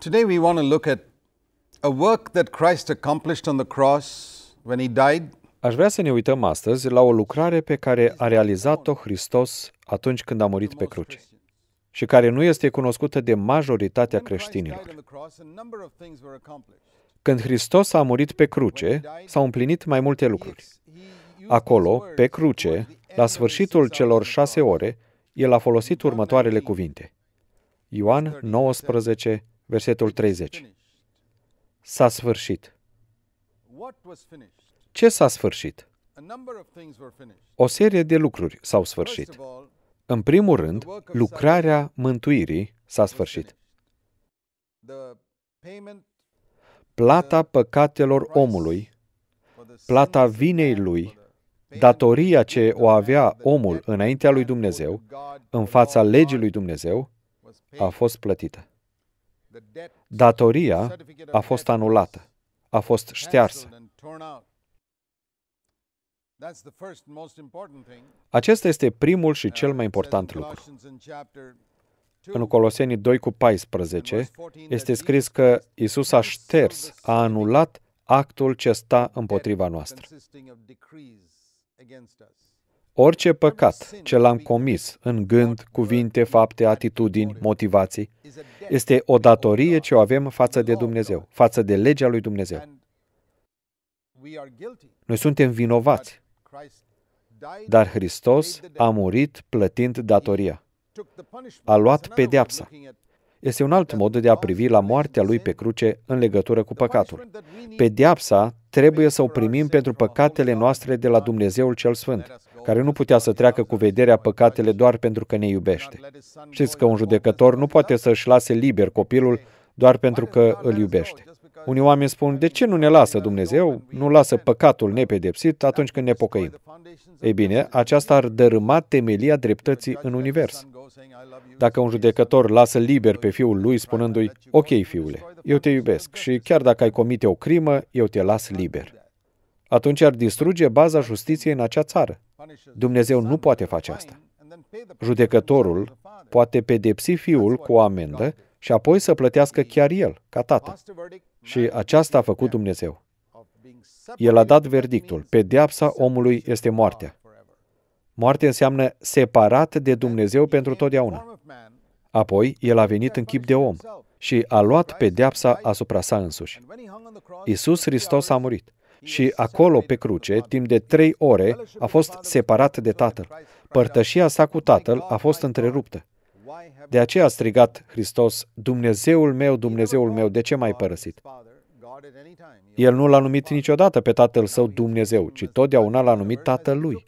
Today we want to look at a work that Christ accomplished on the cross when he died. Aș vrea să ne uităm astăzi la o lucrare pe care a realizat-o Hristos atunci când a murit pe cruce și care nu este cunoscută de majoritatea creștinilor. Când Hristos a murit pe cruce, s-au împlinit mai multe lucruri. Acolo, pe cruce, la sfârșitul celor șase ore, el a folosit următoarele cuvinte. Ioan 19, Versetul 30. S-a sfârșit. Ce s-a sfârșit? O serie de lucruri s-au sfârșit. În primul rând, lucrarea mântuirii s-a sfârșit. Plata păcatelor omului, plata vinei lui, datoria ce o avea omul înaintea lui Dumnezeu, în fața legii lui Dumnezeu, a fost plătită. Datoria a fost anulată, a fost ștearsă. Acesta este primul și uh, cel mai important lucru. În Coloseni 2 cu 14 este scris că Isus a șters, a anulat actul ce sta împotriva noastră. Orice păcat ce l-am comis în gând, cuvinte, fapte, atitudini, motivații, este o datorie ce o avem față de Dumnezeu, față de legea lui Dumnezeu. Noi suntem vinovați, dar Hristos a murit plătind datoria. A luat pedeapsa. Este un alt mod de a privi la moartea lui pe cruce în legătură cu păcatul. Pedeapsa trebuie să o primim pentru păcatele noastre de la Dumnezeul cel Sfânt, care nu putea să treacă cu vederea păcatele doar pentru că ne iubește. Știți că un judecător nu poate să-și lase liber copilul doar pentru că îl iubește. Unii oameni spun, de ce nu ne lasă Dumnezeu, nu lasă păcatul nepedepsit atunci când ne pocăim? Ei bine, aceasta ar dărâma temelia dreptății în univers. Dacă un judecător lasă liber pe fiul lui spunându-i, ok fiule, eu te iubesc și chiar dacă ai comite o crimă, eu te las liber. Atunci ar distruge baza justiției în acea țară. Dumnezeu nu poate face asta. Judecătorul poate pedepsi fiul cu o amendă și apoi să plătească chiar el, ca tată. Și aceasta a făcut Dumnezeu. El a dat verdictul. Pedeapsa omului este moartea. Moarte înseamnă separat de Dumnezeu pentru totdeauna. Apoi, el a venit în chip de om și a luat pedeapsa asupra sa însuși. Iisus Hristos a murit și acolo, pe cruce, timp de trei ore, a fost separat de Tatăl. Părtășia sa cu Tatăl a fost întreruptă. De aceea a strigat Hristos, Dumnezeul meu, Dumnezeul meu, de ce m-ai părăsit? El nu l-a numit niciodată pe tatăl său Dumnezeu, ci totdeauna l-a numit tatăl lui.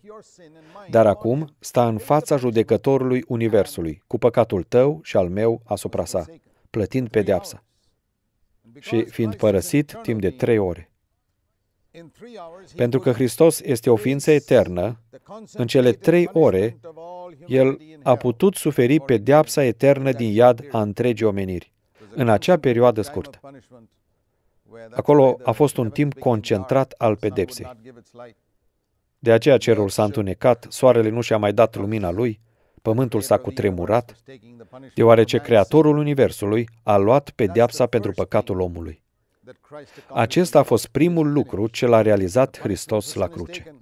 Dar acum sta în fața judecătorului Universului, cu păcatul tău și al meu asupra sa, plătind pedeapsa. Și fiind părăsit timp de trei ore. Pentru că Hristos este o ființă eternă, în cele trei ore, el a putut suferi pedeapsa eternă din iad a întregii omeniri, în acea perioadă scurtă. Acolo a fost un timp concentrat al pedepsei. De aceea cerul s-a întunecat, soarele nu și-a mai dat lumina lui, pământul s-a cutremurat, deoarece Creatorul Universului a luat pedeapsa pentru păcatul omului. Acesta a fost primul lucru ce l-a realizat Hristos la cruce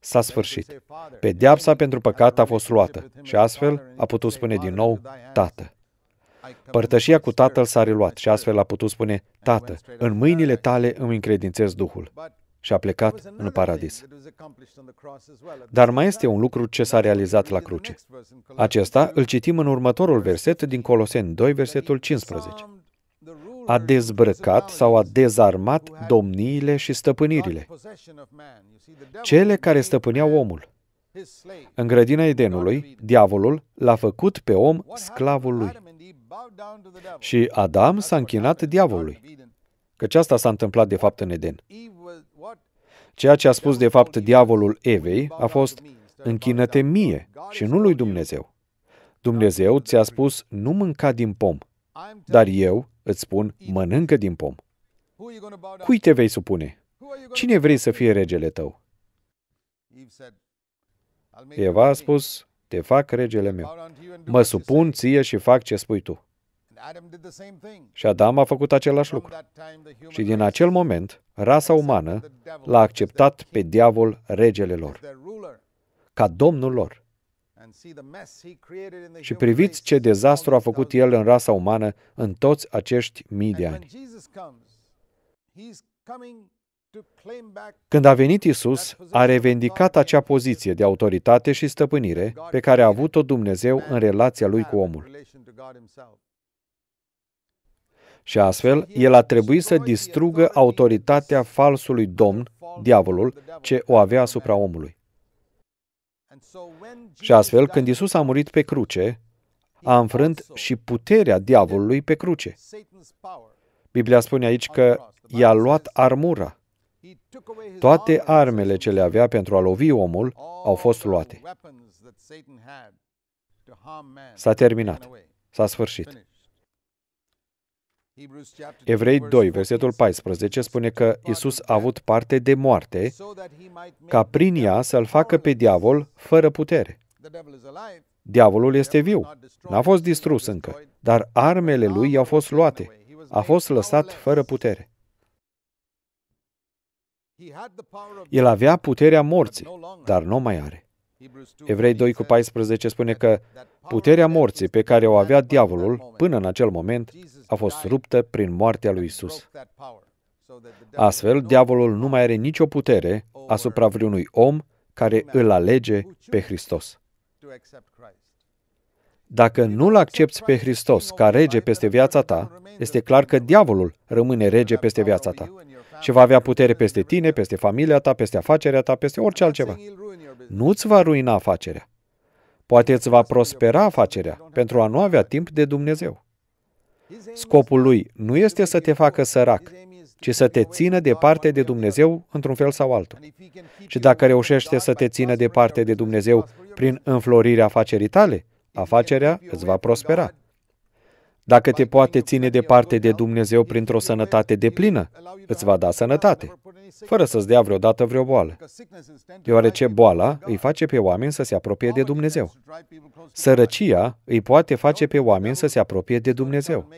s-a sfârșit. Pedeapsa pentru păcat a fost luată și astfel a putut spune din nou, Tată. Părtășia cu Tatăl s-a reluat și astfel a putut spune, Tată, în mâinile tale îmi încredințez Duhul. Și a plecat în paradis. Dar mai este un lucru ce s-a realizat la cruce. Acesta îl citim în următorul verset din Coloseni 2, versetul 15 a dezbrăcat sau a dezarmat domniile și stăpânirile, cele care stăpâneau omul. În grădina Edenului, diavolul l-a făcut pe om sclavul lui. Și Adam s-a închinat diavolului. Căci asta s-a întâmplat de fapt în Eden. Ceea ce a spus de fapt diavolul Evei a fost, închină-te mie și nu lui Dumnezeu. Dumnezeu ți-a spus, nu mânca din pom, dar eu îți spun, mănâncă din pom. Cui te vei supune? Cine vrei să fie regele tău? Eva a spus, te fac regele meu. Mă supun ție și fac ce spui tu. Și Adam a făcut același lucru. Și din acel moment, rasa umană l-a acceptat pe diavol regele lor, ca domnul lor. Și priviți ce dezastru a făcut el în rasa umană în toți acești mii de ani. Când a venit Isus, a revendicat acea poziție de autoritate și stăpânire pe care a avut-o Dumnezeu în relația lui cu omul. Și astfel, el a trebuit să distrugă autoritatea falsului domn, diavolul, ce o avea asupra omului. Și astfel, când Isus a murit pe cruce, a înfrânt și puterea diavolului pe cruce. Biblia spune aici că i-a luat armura. Toate armele ce le avea pentru a lovi omul au fost luate. S-a terminat. S-a sfârșit. Evrei 2, versetul 14, spune că Isus a avut parte de moarte ca prin ea să-l facă pe diavol fără putere. Diavolul este viu, n-a fost distrus încă, dar armele lui i-au fost luate, a fost lăsat fără putere. El avea puterea morții, dar nu mai are. Evrei 2 cu 14 spune că puterea morții pe care o avea diavolul până în acel moment a fost ruptă prin moartea lui Isus. Astfel, diavolul nu mai are nicio putere asupra vreunui om care îl alege pe Hristos. Dacă nu-L accepti pe Hristos ca rege peste viața ta, este clar că diavolul rămâne rege peste viața ta și va avea putere peste tine, peste familia ta, peste afacerea ta, peste orice altceva nu îți va ruina afacerea. Poate îți va prospera afacerea pentru a nu avea timp de Dumnezeu. Scopul lui nu este să te facă sărac, ci să te țină departe de Dumnezeu într-un fel sau altul. Și dacă reușește să te țină departe de Dumnezeu prin înflorirea afacerii tale, afacerea îți va prospera. Dacă te poate ține departe de Dumnezeu printr-o sănătate deplină, îți va da sănătate, fără să-ți dea vreodată vreo boală, deoarece boala îi face pe oameni să se apropie de Dumnezeu. Sărăcia îi poate face pe oameni să se apropie de Dumnezeu.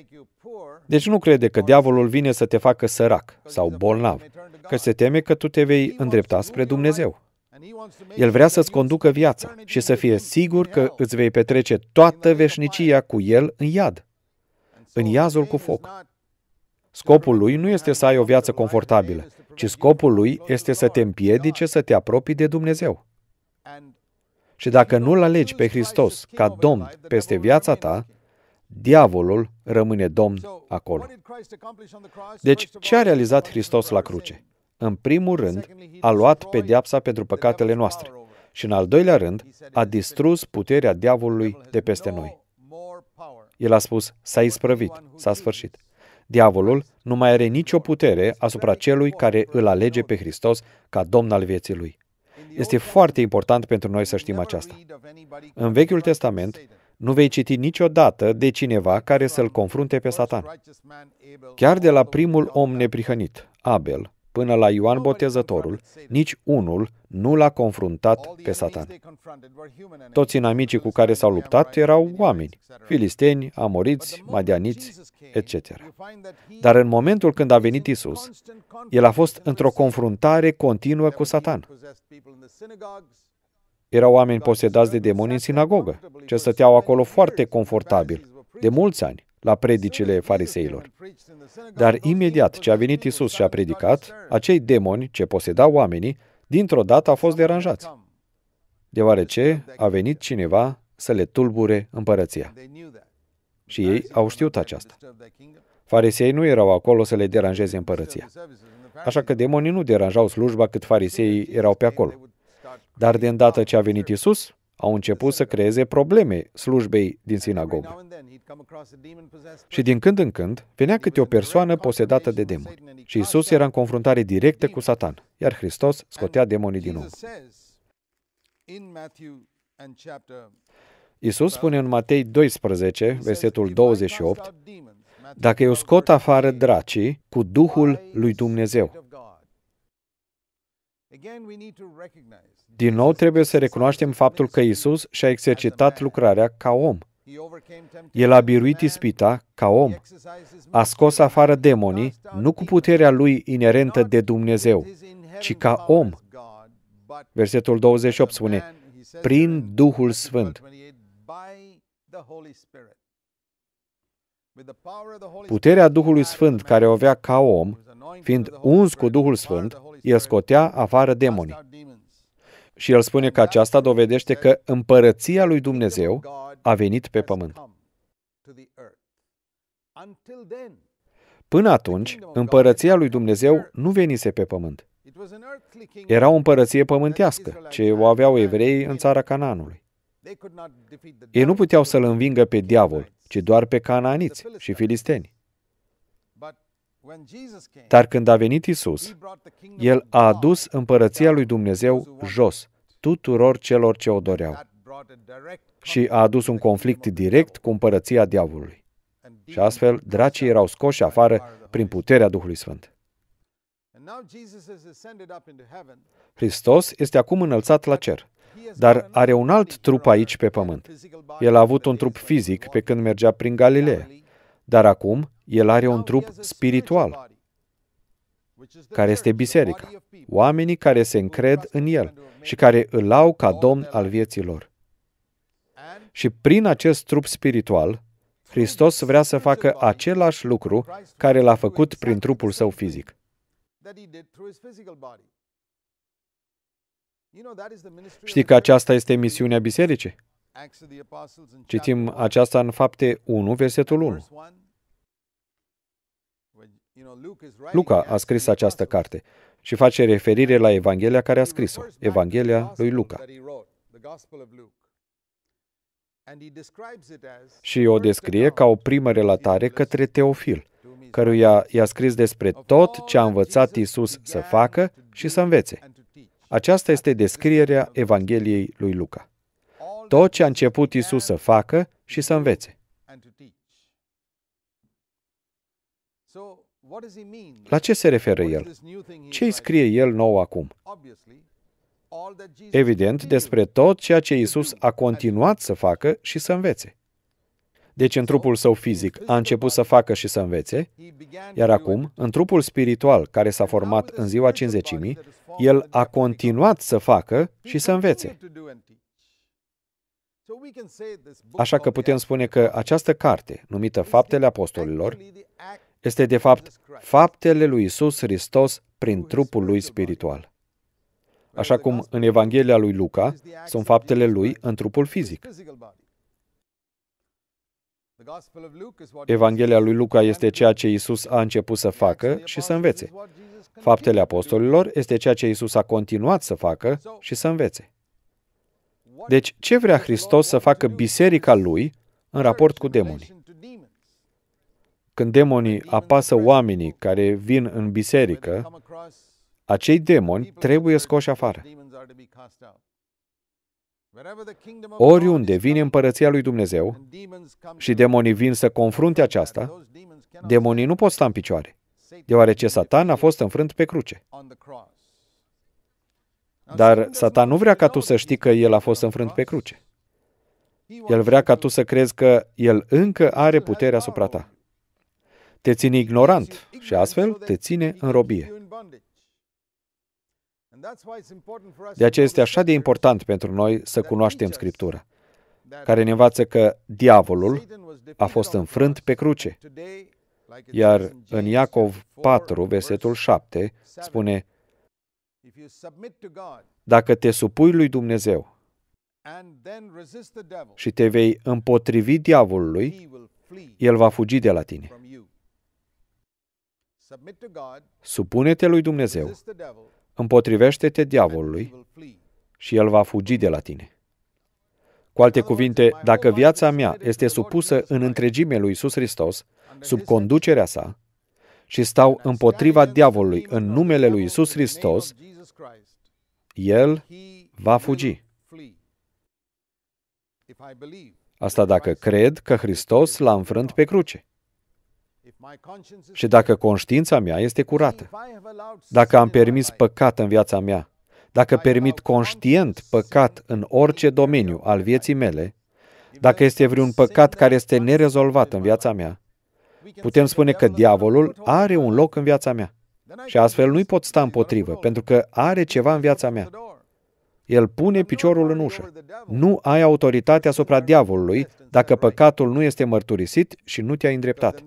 Deci nu crede că diavolul vine să te facă sărac sau bolnav, că se teme că tu te vei îndrepta spre Dumnezeu. El vrea să-ți conducă viața și să fie sigur că îți vei petrece toată veșnicia cu el în iad în iazul cu foc. Scopul lui nu este să ai o viață confortabilă, ci scopul lui este să te împiedice să te apropii de Dumnezeu. Și dacă nu-L alegi pe Hristos ca Domn peste viața ta, diavolul rămâne Domn acolo. Deci, ce a realizat Hristos la cruce? În primul rând, a luat pedeapsa pentru păcatele noastre și, în al doilea rând, a distrus puterea diavolului de peste noi. El a spus, s-a isprăvit, s-a sfârșit. Diavolul nu mai are nicio putere asupra celui care îl alege pe Hristos ca domn al vieții lui. Este foarte important pentru noi să știm aceasta. În Vechiul Testament, nu vei citi niciodată de cineva care să-l confrunte pe Satan. Chiar de la primul om neprihănit, Abel, Până la Ioan Botezătorul, nici unul nu l-a confruntat pe Satan. Toți inamicii cu care s-au luptat erau oameni, filisteni, amoriți, madianiți, etc. Dar în momentul când a venit Isus, el a fost într-o confruntare continuă cu Satan. Erau oameni posedați de demoni în sinagogă, ce stăteau acolo foarte confortabil, de mulți ani la predicile fariseilor. Dar imediat ce a venit Isus și a predicat, acei demoni ce posedau oamenii, dintr-o dată au fost deranjați, deoarece a venit cineva să le tulbure împărăția. Și ei au știut aceasta. Farisei nu erau acolo să le deranjeze împărăția. Așa că demonii nu deranjau slujba cât fariseii erau pe acolo. Dar de îndată ce a venit Isus, au început să creeze probleme slujbei din sinagogă. Și din când în când venea câte o persoană posedată de demoni. Și Isus era în confruntare directă cu Satan, iar Hristos scotea demonii din om. Isus spune în Matei 12, versetul 28, Dacă eu scot afară dracii cu Duhul lui Dumnezeu, din nou trebuie să recunoaștem faptul că Isus și-a exercitat lucrarea ca om. El a biruit ispita ca om. A scos afară demonii, nu cu puterea lui inerentă de Dumnezeu, ci ca om. Versetul 28 spune, prin Duhul Sfânt. Puterea Duhului Sfânt care o avea ca om, fiind uns cu Duhul Sfânt, el scotea afară demonii. Și el spune că aceasta dovedește că împărăția lui Dumnezeu a venit pe pământ. Până atunci, împărăția lui Dumnezeu nu venise pe pământ. Era o împărăție pământească, ce o aveau evreii în țara Cananului. Ei nu puteau să-l învingă pe diavol, ci doar pe cananiți și filisteni. Dar când a venit Isus, El a adus împărăția lui Dumnezeu jos, tuturor celor ce o doreau. Și a adus un conflict direct cu împărăția diavolului. Și astfel, dracii erau scoși afară prin puterea Duhului Sfânt. Hristos este acum înălțat la cer, dar are un alt trup aici pe pământ. El a avut un trup fizic pe când mergea prin Galilee, dar acum el are un trup spiritual, care este biserica, oamenii care se încred în el și care îl au ca domn al vieții lor. Și prin acest trup spiritual, Hristos vrea să facă același lucru care l-a făcut prin trupul său fizic. Știi că aceasta este misiunea bisericii? Citim aceasta în fapte 1, versetul 1. Luca a scris această carte și face referire la Evanghelia care a scris-o, Evanghelia lui Luca. Și o descrie ca o primă relatare către Teofil, căruia i-a scris despre tot ce a învățat Isus să facă și să învețe. Aceasta este descrierea Evangheliei lui Luca. Tot ce a început Isus să facă și să învețe. La ce se referă el? Ce îi scrie el nou acum? Evident, despre tot ceea ce Isus a continuat să facă și să învețe. Deci, în trupul său fizic a început să facă și să învețe, iar acum, în trupul spiritual care s-a format în ziua cinzecimii, el a continuat să facă și să învețe. Așa că putem spune că această carte, numită Faptele Apostolilor, este de fapt faptele lui Isus Hristos prin trupul lui spiritual. Așa cum în Evanghelia lui Luca sunt faptele lui în trupul fizic. Evanghelia lui Luca este ceea ce Isus a început să facă și să învețe. Faptele apostolilor este ceea ce Isus a continuat să facă și să învețe. Deci, ce vrea Hristos să facă biserica lui în raport cu demonii? când demonii apasă oamenii care vin în biserică, acei demoni trebuie scoși afară. Oriunde vine împărăția lui Dumnezeu și demonii vin să confrunte aceasta, demonii nu pot sta în picioare, deoarece Satan a fost înfrânt pe cruce. Dar Satan nu vrea ca tu să știi că el a fost înfrânt pe cruce. El vrea ca tu să crezi că el încă are putere asupra ta te ține ignorant și astfel te ține în robie. De aceea este așa de important pentru noi să cunoaștem Scriptura, care ne învață că diavolul a fost înfrânt pe cruce. Iar în Iacov 4, versetul 7, spune, Dacă te supui lui Dumnezeu și te vei împotrivi diavolului, el va fugi de la tine. Supune-te lui Dumnezeu, împotrivește-te diavolului și el va fugi de la tine. Cu alte cuvinte, dacă viața mea este supusă în întregime lui Isus Hristos, sub conducerea sa, și stau împotriva diavolului în numele lui Isus Hristos, el va fugi. Asta dacă cred că Hristos l-a înfrânt pe cruce și dacă conștiința mea este curată, dacă am permis păcat în viața mea, dacă permit conștient păcat în orice domeniu al vieții adică mele, dacă este vreun păcat care este nerezolvat în viața mea, putem spune că diavolul are un loc în viața mea. Și astfel nu-i pot sta împotrivă, pentru că are ceva în viața mea el pune piciorul în ușă. Nu ai autoritate asupra diavolului dacă păcatul nu este mărturisit și nu te-ai îndreptat.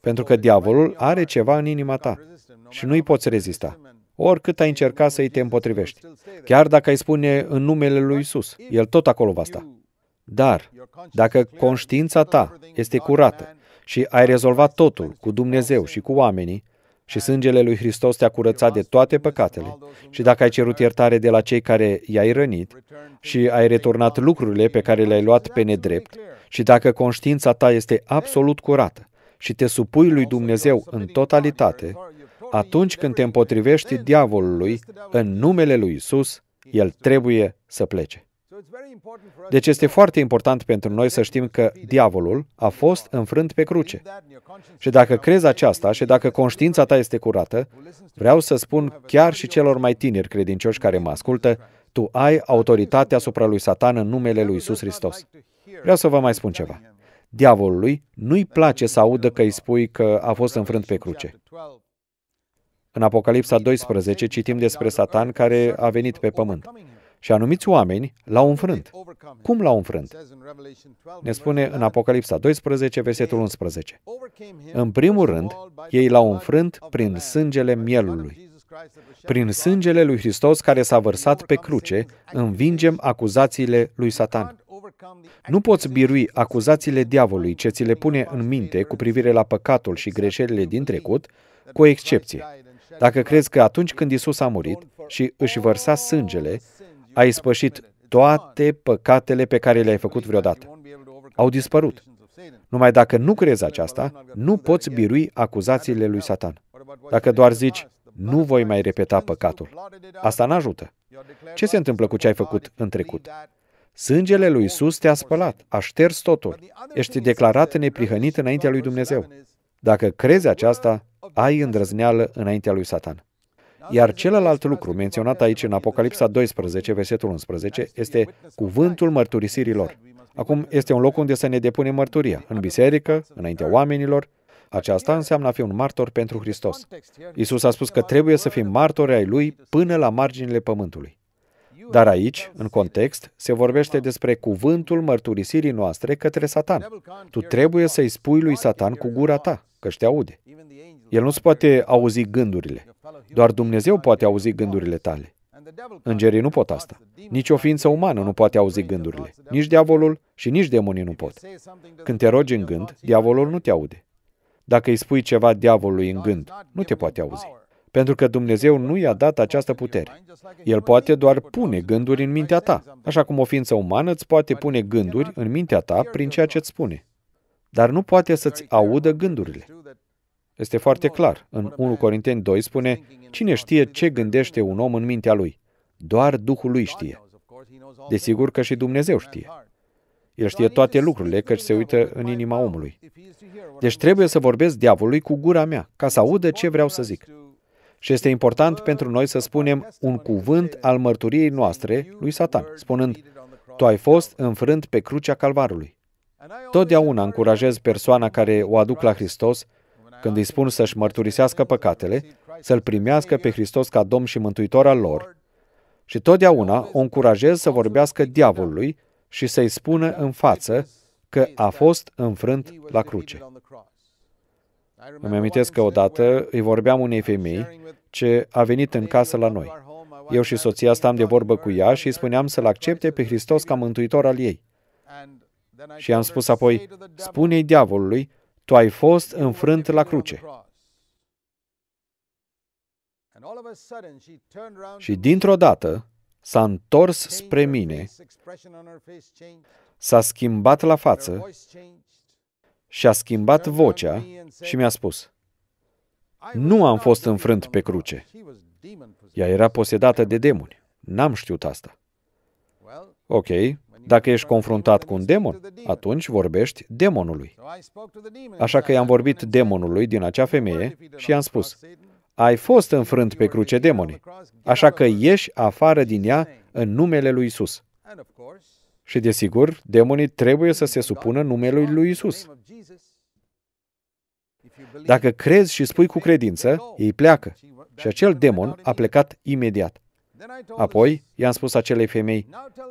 Pentru că diavolul are ceva în inima ta și nu-i poți rezista oricât ai încerca să-i te împotrivești. Chiar dacă ai spune în numele lui Isus, el tot acolo va sta. Dar, dacă conștiința ta este curată și ai rezolvat totul cu Dumnezeu și cu oamenii, și sângele lui Hristos te-a curățat de toate păcatele. Și dacă ai cerut iertare de la cei care i-ai rănit și ai returnat lucrurile pe care le-ai luat pe nedrept, și dacă conștiința ta este absolut curată și te supui lui Dumnezeu în totalitate, atunci când te împotrivești diavolului, în numele lui Isus, el trebuie să plece. Deci este foarte important pentru noi să știm că diavolul a fost înfrânt pe cruce. Și dacă crezi aceasta și dacă conștiința ta este curată, vreau să spun chiar și celor mai tineri credincioși care mă ascultă, tu ai autoritatea asupra lui Satan în numele lui Isus Hristos. Vreau să vă mai spun ceva. Diavolului nu-i place să audă că îi spui că a fost înfrânt pe cruce. În Apocalipsa 12 citim despre Satan care a venit pe pământ. Și anumiți oameni l-au înfrânt. Cum l-au înfrânt? Ne spune în Apocalipsa 12, versetul 11. În primul rând, ei l-au înfrânt prin sângele mielului. Prin sângele lui Hristos care s-a vărsat pe cruce, învingem acuzațiile lui Satan. Nu poți birui acuzațiile diavolului ce ți le pune în minte cu privire la păcatul și greșelile din trecut, cu o excepție. Dacă crezi că atunci când Isus a murit și își vărsa sângele, ai spășit toate păcatele pe care le-ai făcut vreodată. Au dispărut. Numai dacă nu crezi aceasta, nu poți birui acuzațiile lui Satan. Dacă doar zici, nu voi mai repeta păcatul. Asta nu ajută Ce se întâmplă cu ce ai făcut în trecut? Sângele lui Isus te-a spălat, a șters totul. Ești declarat neprihănit înaintea lui Dumnezeu. Dacă crezi aceasta, ai îndrăzneală înaintea lui Satan. Iar celălalt lucru menționat aici în Apocalipsa 12, versetul 11, este cuvântul mărturisirilor. Acum este un loc unde să ne depunem mărturia, în biserică, înaintea oamenilor. Aceasta înseamnă a fi un martor pentru Hristos. Isus a spus că trebuie să fim martori ai Lui până la marginile pământului. Dar aici, în context, se vorbește despre cuvântul mărturisirii noastre către Satan. Tu trebuie să-i spui lui Satan cu gura ta, că te aude. El nu-ți poate auzi gândurile. Doar Dumnezeu poate auzi gândurile tale. Îngerii nu pot asta. Nici o ființă umană nu poate auzi gândurile. Nici diavolul și nici demonii nu pot. Când te rogi în gând, diavolul nu te aude. Dacă îi spui ceva diavolului în gând, nu te poate auzi. Pentru că Dumnezeu nu i-a dat această putere. El poate doar pune gânduri în mintea ta, așa cum o ființă umană îți poate pune gânduri în mintea ta prin ceea ce îți spune. Dar nu poate să-ți audă gândurile. Este foarte clar. În 1 Corinteni 2 spune, Cine știe ce gândește un om în mintea lui? Doar Duhul lui știe. Desigur că și Dumnezeu știe. El știe toate lucrurile, căci se uită în inima omului. Deci trebuie să vorbesc diavolului cu gura mea, ca să audă ce vreau să zic. Și este important pentru noi să spunem un cuvânt al mărturiei noastre lui Satan, spunând, Tu ai fost înfrânt pe crucea Calvarului. Totdeauna încurajez persoana care o aduc la Hristos când îi spun să-și mărturisească păcatele, să-L primească pe Hristos ca Domn și Mântuitor al lor și totdeauna o încurajez să vorbească diavolului și să-i spună în față că a fost înfrânt la cruce. Îmi amintesc că odată îi vorbeam unei femei ce a venit în casă la noi. Eu și soția stam de vorbă cu ea și îi spuneam să-L accepte pe Hristos ca mântuitor al ei. Și am spus apoi, spune-i diavolului tu ai fost înfrânt la cruce. Și dintr-o dată s-a întors spre mine, s-a schimbat la față și a schimbat vocea și mi-a spus, nu am fost înfrânt pe cruce. Ea era posedată de demoni. N-am știut asta. Ok, dacă ești confruntat cu un demon, atunci vorbești demonului. Așa că i-am vorbit demonului din acea femeie și i-am spus, ai fost înfrânt pe cruce demoni. așa că ieși afară din ea în numele lui Isus. Și desigur, demonii trebuie să se supună numelui lui Isus. Dacă crezi și spui cu credință, ei pleacă. Și acel demon a plecat imediat. Apoi i-am spus acelei femei,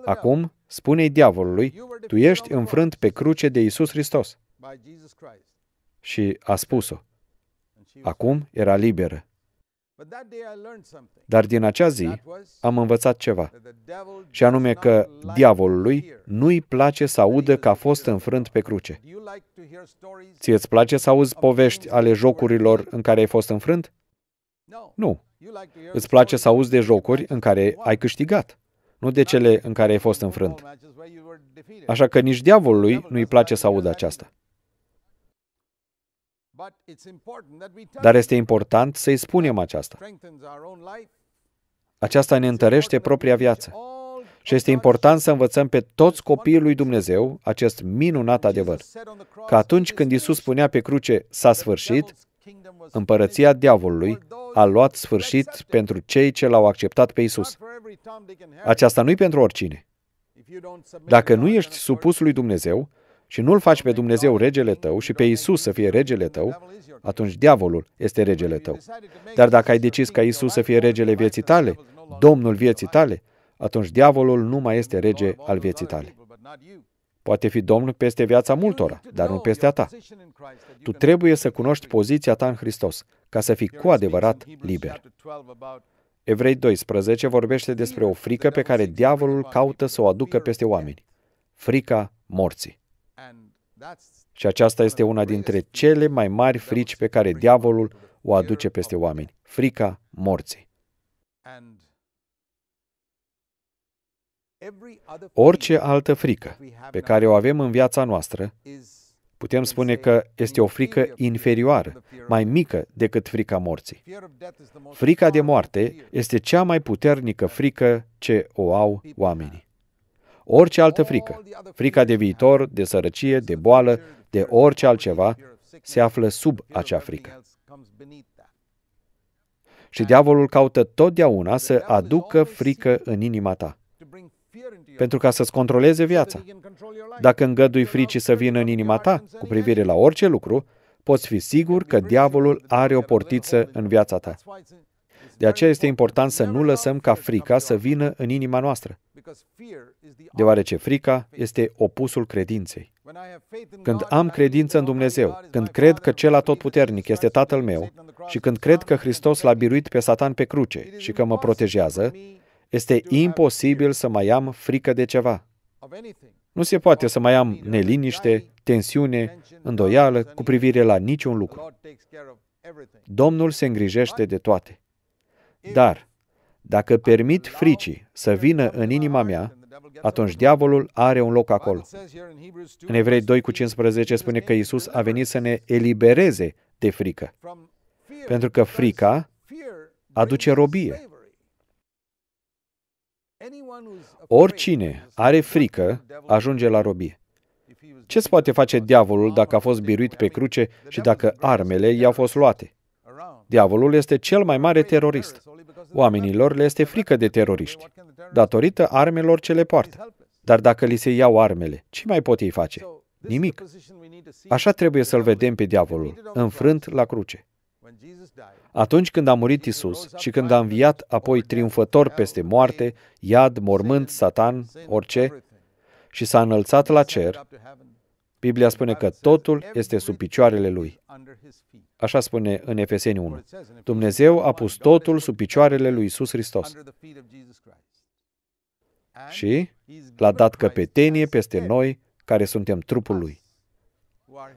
acum Spune-i diavolului, tu ești înfrânt pe cruce de Isus Hristos. Și a spus-o. Acum era liberă. Dar din acea zi am învățat ceva, și anume că diavolului nu-i place să audă că a fost înfrânt pe cruce. Ție îți place să auzi povești ale jocurilor în care ai fost înfrânt? Nu. Îți place să auzi de jocuri în care ai câștigat nu de cele în care ai fost înfrânt. Așa că nici diavolului nu-i place să audă aceasta. Dar este important să-i spunem aceasta. Aceasta ne întărește propria viață. Și este important să învățăm pe toți copiii lui Dumnezeu acest minunat adevăr. Că atunci când Isus spunea pe cruce, s-a sfârșit, împărăția diavolului a luat sfârșit pentru cei ce l-au acceptat pe Isus. Aceasta nu-i pentru oricine. Dacă nu ești supus lui Dumnezeu și nu-L faci pe Dumnezeu regele tău și pe Isus să fie regele tău, atunci diavolul este regele tău. Dar dacă ai decis ca Isus să fie regele vieții tale, Domnul vieții tale, atunci diavolul nu mai este rege al vieții tale poate fi Domnul peste viața multora, dar nu peste a ta. Tu trebuie să cunoști poziția ta în Hristos, ca să fii cu adevărat liber. Evrei 12 vorbește despre o frică pe care diavolul caută să o aducă peste oameni. Frica morții. Și aceasta este una dintre cele mai mari frici pe care diavolul o aduce peste oameni. Frica morții. Orice altă frică pe care o avem în viața noastră, putem spune că este o frică inferioară, mai mică decât frica morții. Frica de moarte este cea mai puternică frică ce o au oamenii. Orice altă frică, frica de viitor, de sărăcie, de boală, de orice altceva, se află sub acea frică. Și diavolul caută totdeauna să aducă frică în inima ta pentru ca să-ți controleze viața. Dacă îngădui fricii să vină în inima ta cu privire la orice lucru, poți fi sigur că diavolul are o portiță în viața ta. De aceea este important să nu lăsăm ca frica să vină în inima noastră, deoarece frica este opusul credinței. Când am credință în Dumnezeu, când cred că Cel Atotputernic este Tatăl meu și când cred că Hristos l-a biruit pe Satan pe cruce și că mă protejează, este imposibil să mai am frică de ceva. Nu se poate să mai am neliniște, tensiune, îndoială cu privire la niciun lucru. Domnul se îngrijește de toate. Dar, dacă permit fricii să vină în inima mea, atunci diavolul are un loc acolo. În Evrei 2 cu 15 spune că Isus a venit să ne elibereze de frică. Pentru că frica aduce robie. Oricine are frică ajunge la robie. ce se poate face diavolul dacă a fost biruit pe cruce și dacă armele i-au fost luate? Diavolul este cel mai mare terorist. Oamenilor le este frică de teroriști, datorită armelor ce le poartă. Dar dacă li se iau armele, ce mai pot ei face? Nimic. Așa trebuie să-l vedem pe diavolul, înfrânt la cruce. Atunci când a murit Isus și când a înviat apoi triumfător peste moarte, iad, mormânt, satan, orice, și s-a înălțat la cer, Biblia spune că totul este sub picioarele lui. Așa spune în Efeseni 1. Dumnezeu a pus totul sub picioarele lui Isus Hristos. Și l-a dat căpetenie peste noi care suntem trupul lui.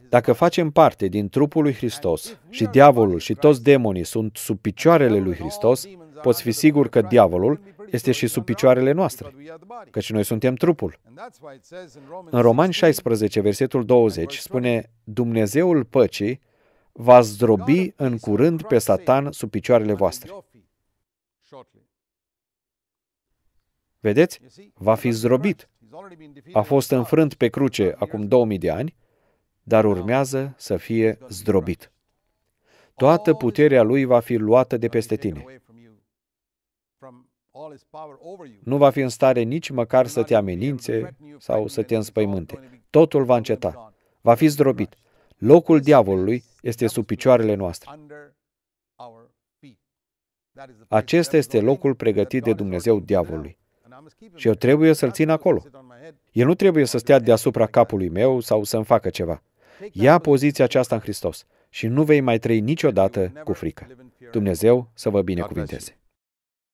Dacă facem parte din trupul lui Hristos și diavolul și toți demonii sunt sub picioarele lui Hristos, poți fi sigur că diavolul este și sub picioarele noastre, căci noi suntem trupul. În Romani 16, versetul 20, spune Dumnezeul păcii va zdrobi în curând pe Satan sub picioarele voastre. Vedeți? Va fi zdrobit. A fost înfrânt pe cruce acum 2000 de ani dar urmează să fie zdrobit. Toată puterea lui va fi luată de peste tine. Nu va fi în stare nici măcar să te amenințe sau să te înspăimânte. Totul va înceta. Va fi zdrobit. Locul diavolului este sub picioarele noastre. Acesta este locul pregătit de Dumnezeu diavolului. Și eu trebuie să-l țin acolo. El nu trebuie să stea deasupra capului meu sau să-mi facă ceva. Ia poziția aceasta în Hristos și nu vei mai trăi niciodată cu frică. Dumnezeu să vă binecuvinteze!